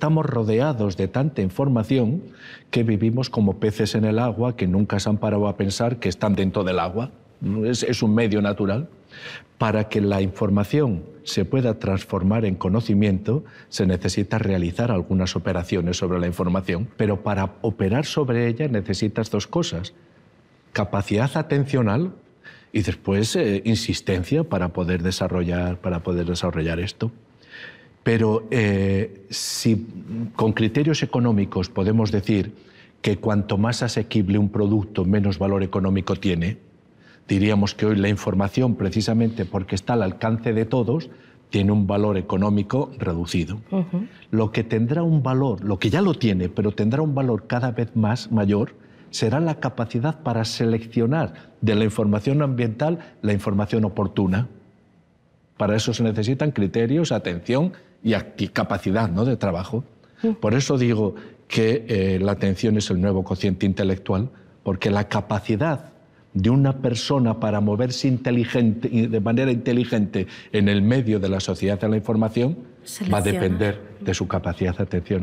Estamos rodeados de tanta información que vivimos como peces en el agua que nunca se han parado a pensar que están dentro del agua. Es, un medio natural. Para que la información se pueda transformar en conocimiento, se necesita realizar algunas operaciones sobre la información, pero para operar sobre ella necesitas dos cosas. Capacidad atencional y después eh, insistencia para poder, desarrollar, para poder desarrollar esto. Pero eh, si con criterios económicos podemos decir que cuanto más asequible un producto, menos valor económico tiene, diríamos que hoy la información, precisamente porque está al alcance de todos, tiene un valor económico reducido. Lo que tendrá un valor, lo que ya lo tiene, pero tendrá un valor cada vez más mayor, será la capacidad para seleccionar de la información ambiental la información oportuna. Para eso se necesitan criterios, atención, y, capacidad ¿no? de trabajo. Por eso digo que eh, la atención es el nuevo cociente intelectual, porque la capacidad de una persona para moverse inteligente, de manera inteligente en el medio de la sociedad de la información va a depender de su capacidad de atención.